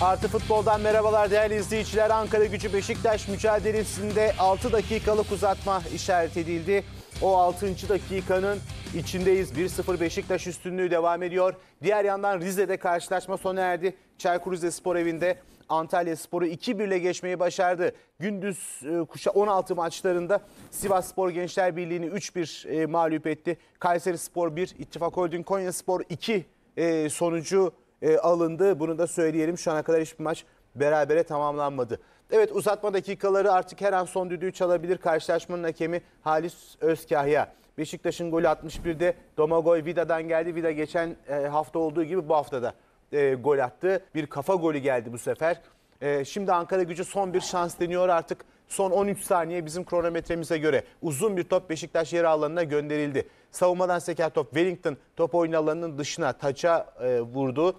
Artı Futbol'dan merhabalar değerli izleyiciler. Ankara gücü Beşiktaş mücadelesinde 6 dakikalık uzatma işaret edildi. O 6. dakikanın içindeyiz. 1-0 Beşiktaş üstünlüğü devam ediyor. Diğer yandan Rize'de karşılaşma sona erdi. Çaykur Rizespor evinde Antalya Spor'u 2-1 ile geçmeyi başardı. Gündüz e, kuşa 16 maçlarında Sivas Spor Gençler Birliği'ni 3-1 e, mağlup etti. Kayseri Spor 1, İttifak Holding Konya Spor 2 e, sonucu e, alındı. Bunu da söyleyelim. Şu ana kadar hiçbir maç berabere tamamlanmadı. Evet uzatma dakikaları artık her an son düdüğü çalabilir. Karşılaşmanın hakemi Halis Özkahya. Beşiktaş'ın golü 61'de Domagoj Vida'dan geldi. Vida geçen e, hafta olduğu gibi bu haftada e, gol attı. Bir kafa golü geldi bu sefer. E, şimdi Ankara gücü son bir şans deniyor artık. Son 13 saniye bizim kronometremize göre uzun bir top Beşiktaş yer alanına gönderildi. Savunmadan seken top Wellington top oyun alanının dışına taça e, vurdu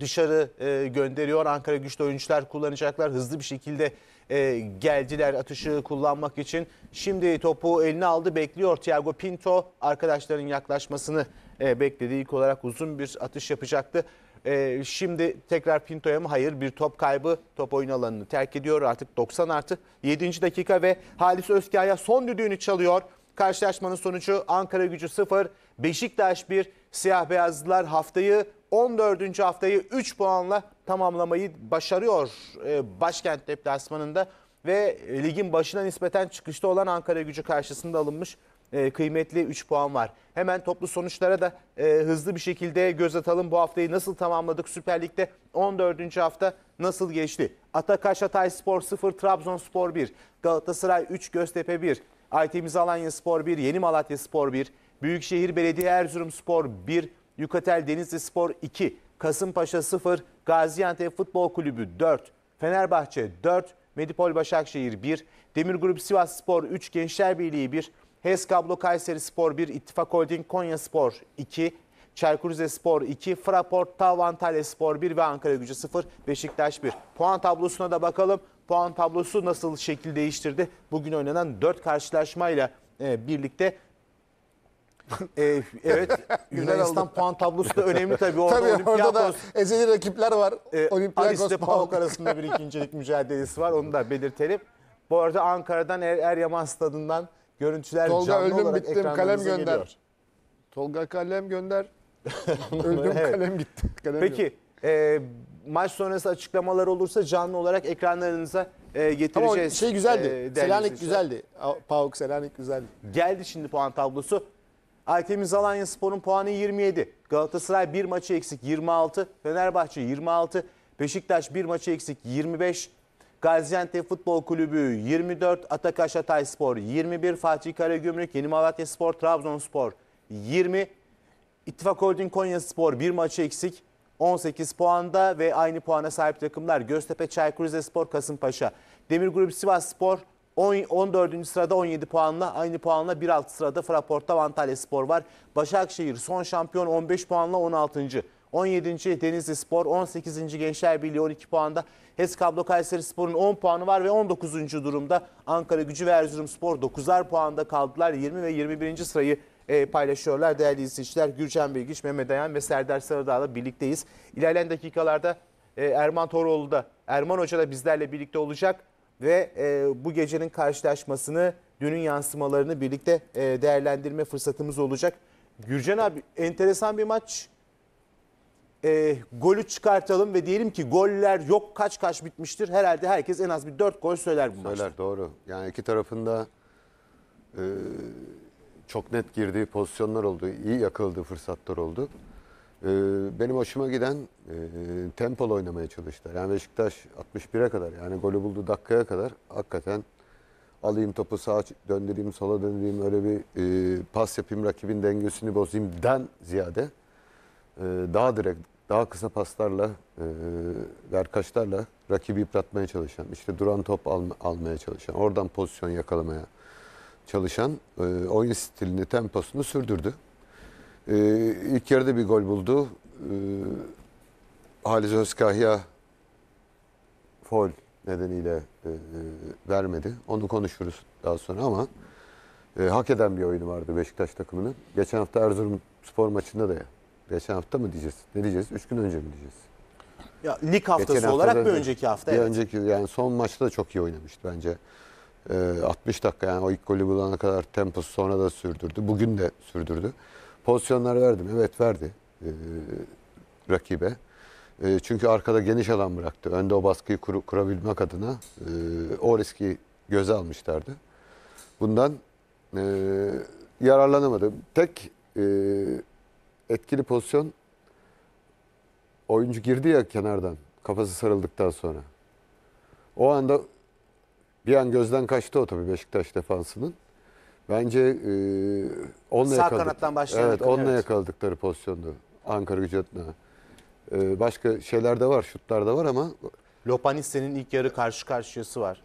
dışarı e, gönderiyor. Ankara güçlü oyuncular kullanacaklar. Hızlı bir şekilde e, geldiler atışı kullanmak için. Şimdi topu eline aldı bekliyor Thiago Pinto. Arkadaşların yaklaşmasını e, bekledi. İlk olarak uzun bir atış yapacaktı. E, şimdi tekrar Pinto'ya mı? Hayır bir top kaybı top oyun alanını terk ediyor. Artık 90 artı 7. dakika ve Halis Özkaya son düdüğünü çalıyor. Karşılaşmanın sonucu Ankara gücü 0, Beşiktaş 1, Siyah Beyazlılar haftayı 14. haftayı 3 puanla tamamlamayı başarıyor e, başkent deplasmanında ve e, ligin başına nispeten çıkışta olan Ankara gücü karşısında alınmış e, kıymetli 3 puan var. Hemen toplu sonuçlara da hızlı bir şekilde göz atalım. Bu haftayı nasıl tamamladık Süper Lig'de 14. hafta nasıl geçti? Atakaş Hatay Spor 0, Trabzonspor 1, Galatasaray 3, Göztepe 1, Aytemiz Alanya Spor 1, Yeni Malatya Spor 1, Büyükşehir Belediye Erzurum Spor 1, Yukatel Denizli Spor 2, Kasımpaşa 0, Gaziantep Futbol Kulübü 4, Fenerbahçe 4, Medipol Başakşehir 1, Demir Grup Sivas Spor 3, Gençler Birliği 1, HES Kablo Kayseri Spor 1, İttifak Holding Konya Spor 2, Çaykur Rizespor 2, Fraport Tav Antalya Spor 1 ve Ankara Gücü 0, Beşiktaş 1. Puan tablosuna da bakalım. Puan tablosu nasıl şekil değiştirdi? Bugün oynanan 4 karşılaşmayla e, birlikte e, evet Yunanistan puan tablosu da önemli tabii. Orada tabii Olympiakos, orada da ezeli rakipler var. E, Olympiakos PAOK arasında bir ikincilik mücadelesi var. Onu da belirtelim. Bu arada Ankara'dan er, Eryaman Stadı'ndan görüntüler Tolga canlı öldüm, olarak bittim, kalem gönder. Geliyor. Tolga kalem gönder. öldüm evet. kalem gitti. Kalem Peki. E, maç sonrası açıklamalar olursa canlı olarak ekranlarınıza e, getireceğiz. Ama şey güzeldi. E, Selanik güzeldi. Pauk Selanik güzeldi. Geldi şimdi puan tablosu. Artemis Alanya Spor'un puanı 27. Galatasaray bir maçı eksik 26. Fenerbahçe 26. Beşiktaş bir maçı eksik 25. Gaziantep Futbol Kulübü 24. Atakaş Hatay Spor 21. Fatih Karagümrük Yeni Malatya Spor Trabzonspor 20. İttifak Holding Konya Spor 1 maçı eksik 18 puanda ve aynı puana sahip takımlar Göztepe, Çaykur Rizespor, Kasımpaşa. Demir Grup Sivas Spor 14. sırada 17 puanla aynı puanla bir alt sırada Fraport'ta Antalya Spor var. Başakşehir son şampiyon 15 puanla 16. 17. Denizli Spor, 18. Gençler Birliği 12 puanda. HES Kablo Kayseri Spor'un 10 puanı var ve 19. durumda Ankara Gücü ve Erzurum Spor 9'ar puanda kaldılar. 20 ve 21. sırayı e, paylaşıyorlar değerli izleyiciler. Gürcan Bilgiç, Mehmet Ayan ve Serdar Sarıdağ'la birlikteyiz. İlerleyen dakikalarda e, Erman Toroğlu da, Erman Hoca da bizlerle birlikte olacak ve e, bu gecenin karşılaşmasını, dünün yansımalarını birlikte e, değerlendirme fırsatımız olacak. Gürcan abi enteresan bir maç. E, golü çıkartalım ve diyelim ki goller yok kaç kaç bitmiştir. Herhalde herkes en az bir dört gol söyler bu söyler, maçta. Söyler doğru. Yani iki tarafında e, çok net girdiği pozisyonlar oldu. iyi yakıldığı fırsatlar oldu. E, benim hoşuma giden e, tempolu oynamaya çalıştılar. Yani Beşiktaş 61'e kadar yani golü buldu dakikaya kadar hakikaten alayım topu sağa döndüreyim sola döndüreyim öyle bir e, pas yapayım rakibin dengesini bozayım den ziyade e, daha direkt daha kısa paslarla e, verkaçlarla rakibi yıpratmaya çalışan işte duran top alma, almaya çalışan oradan pozisyon yakalamaya çalışan e, oyun stilini temposunu sürdürdü. Ee, ilk yarıda bir gol buldu. Ee, Halis Özkahya fol nedeniyle e, e, vermedi. Onu konuşuruz daha sonra ama e, hak eden bir oyunu vardı Beşiktaş takımının. Geçen hafta Erzurum spor maçında da ya. Geçen hafta mı diyeceğiz? Ne diyeceğiz? Üç gün önce mi diyeceğiz? Ya lig haftası Geçen olarak haftada, bir önceki hafta. Bir evet. önceki yani son maçta da çok iyi oynamıştı bence. Ee, 60 dakika yani o ilk golü bulana kadar temposu sonra da sürdürdü. Bugün de sürdürdü. Pozisyonları verdim. Evet verdi e, rakibe. E, çünkü arkada geniş alan bıraktı. Önde o baskıyı kur, kurabilmek adına e, o riski göze almışlardı. Bundan e, yararlanamadı. Tek e, etkili pozisyon oyuncu girdi ya kenardan kafası sarıldıktan sonra. O anda bir an gözden kaçtı o tabii Beşiktaş defansının. Bence e, onunla Sağ yakaladık. kanattan başlayan Evet, yakın, onunla evet. yakaladıkları pozisyondu. Ankara gücü adına. E, başka şeyler de var, şutlar da var ama Lopanisse'nin ilk yarı karşı karşıyası var.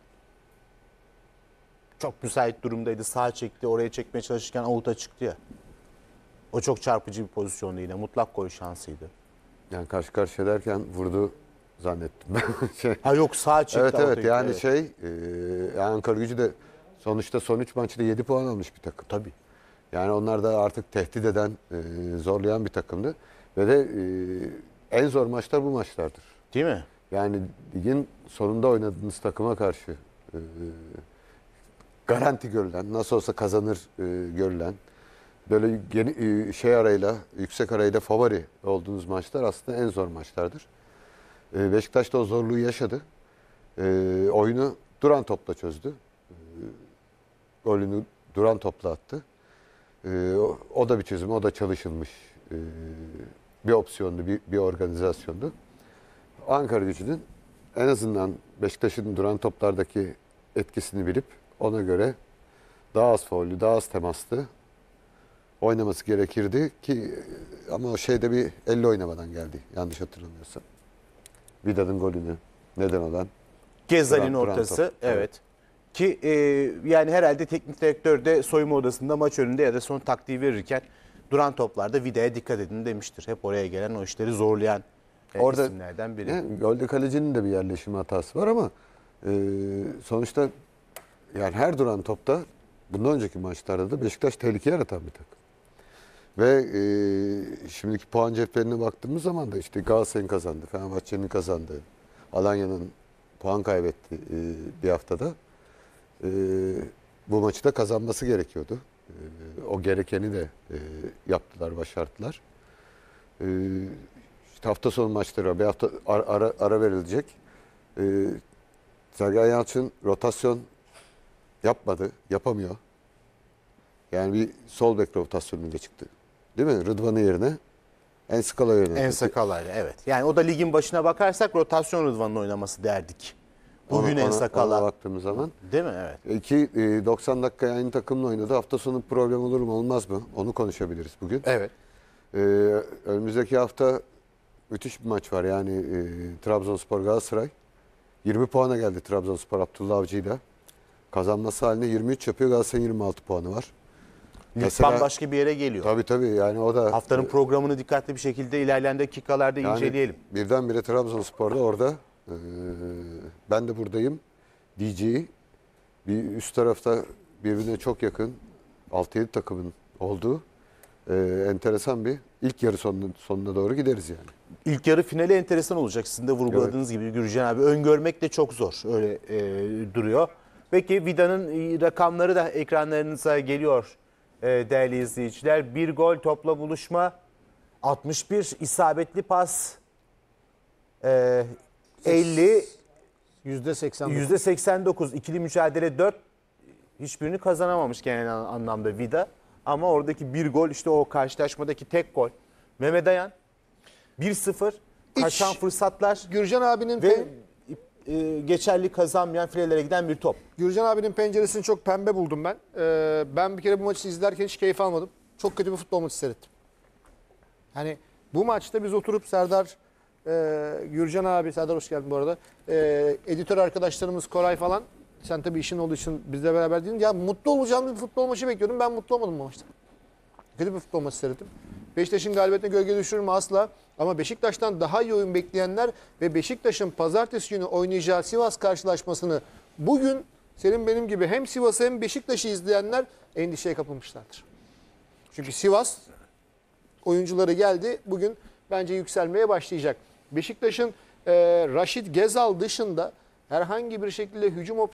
Çok müsait durumdaydı. Sağ çekti. Oraya çekmeye çalışırken avuta çıktı ya. O çok çarpıcı bir pozisyondu yine. Mutlak gol şansıydı. yani karşı karşıya derken vurdu zannettim ben. şey, Ha yok sağ çıktı. evet evet yani evet. şey e, Ankara gücü de Sonuçta son 3 maçta 7 puan almış bir takım. Tabii. Yani onlar da artık tehdit eden, e, zorlayan bir takımdı. Ve de e, en zor maçlar bu maçlardır. Değil mi? Yani ligin sonunda oynadığınız takıma karşı e, garanti görülen, nasıl olsa kazanır e, görülen, böyle yeni, e, şey arayla, yüksek arayla favori olduğunuz maçlar aslında en zor maçlardır. E, Beşiktaş da o zorluğu yaşadı. E, oyunu duran topla çözdü. E, golünü duran topla attı. E, o, o da bir çözüm, o da çalışılmış e, bir opsiyondu, bir, bir organizasyondu. Ankara gücünün en azından Beşiktaş'ın duran toplardaki etkisini bilip ona göre daha az faullü, daha az temaslı oynaması gerekirdi ki ama o şeyde bir 50 oynamadan geldi yanlış hatırlamıyorsam. Vida'nın golünü neden olan. Gezal'in ortası evet. evet. Ki e, yani herhalde teknik direktör de soyunma odasında maç önünde ya da son taktiği verirken duran toplarda vidaya dikkat edin demiştir. Hep oraya gelen o işleri zorlayan e, Orada, isimlerden biri. Yani, golde kalecinin de bir yerleşim hatası var ama e, sonuçta yani her duran topta bundan önceki maçlarda da Beşiktaş tehlike yaratan bir takım. Ve e, şimdiki puan ceplerine baktığımız zaman da işte Galatasaray'ın kazandı, Fenerbahçe'nin kazandı, Alanya'nın puan kaybetti e, bir haftada e, bu maçı da kazanması gerekiyordu. E, o gerekeni de e, yaptılar, başardılar. E, işte hafta sonu maçları bir hafta ara, ara, ara verilecek. E, Sergen Yalçın rotasyon yapmadı, yapamıyor. Yani bir sol bek rotasyonunda çıktı. Değil mi? Rıdvan'ın yerine en Enskala'ya yöneltti. Enskala'yla evet. Yani o da ligin başına bakarsak rotasyon Rıdvan'ın oynaması derdik. Bugün en sakala. baktığımız zaman. Değil mi? Evet. İki, e, 90 e, dakika aynı takımla oynadı. Hafta sonu problem olur mu olmaz mı? Onu konuşabiliriz bugün. Evet. E, önümüzdeki hafta müthiş bir maç var. Yani e, Trabzonspor Galatasaray. 20 puana geldi Trabzonspor Abdullah Avcı'yla. Kazanması haline 23 yapıyor. Galatasaray'ın 26 puanı var. Lig başka bir yere geliyor. Tabii tabii yani o da... Haftanın programını dikkatli bir şekilde ilerleyen dakikalarda yani inceleyelim. Birdenbire Trabzonspor'da orada e, ben de buradayım diyeceği bir üst tarafta birbirine çok yakın 6-7 takımın olduğu e, enteresan bir ilk yarı sonuna, sonuna doğru gideriz yani. İlk yarı finali enteresan olacak sizin de vurguladığınız evet. gibi Gürcan abi. Öngörmek de çok zor öyle e, duruyor. Peki Vida'nın e, rakamları da ekranlarınıza geliyor e, değerli izleyiciler. Bir gol topla buluşma, 61 isabetli pas, e, 50 %89. %89 ikili mücadele 4 hiçbirini kazanamamış genel anlamda Vida. Ama oradaki bir gol işte o karşılaşmadaki tek gol. Mehmet Ayan 1-0 kaçan fırsatlar. Gürcan abinin ve e, geçerli kazanmayan filelere giden bir top. Gürcan abinin penceresini çok pembe buldum ben. Ee, ben bir kere bu maçı izlerken hiç keyif almadım. Çok kötü bir futbol maçı seyrettim. Hani bu maçta biz oturup Serdar e, Gürcan abi, Serdar hoş geldin bu arada. E, editör arkadaşlarımız Koray falan. Sen tabii işin olduğu için bizle beraber değil. Ya mutlu olacağım bir futbol maçı bekliyordum. Ben mutlu olmadım bu maçta. Kötü bir futbol maçı seyrettim. Beşiktaş'ın galibiyetine gölge düşürür mü asla. Ama Beşiktaş'tan daha iyi oyun bekleyenler ve Beşiktaş'ın pazartesi günü oynayacağı Sivas karşılaşmasını bugün senin benim gibi hem Sivas'ı hem Beşiktaş'ı izleyenler endişeye kapılmışlardır. Çünkü Sivas oyuncuları geldi. Bugün bence yükselmeye başlayacak. Beşiktaş'ın e, Raşit Gezal dışında herhangi bir şekilde hücum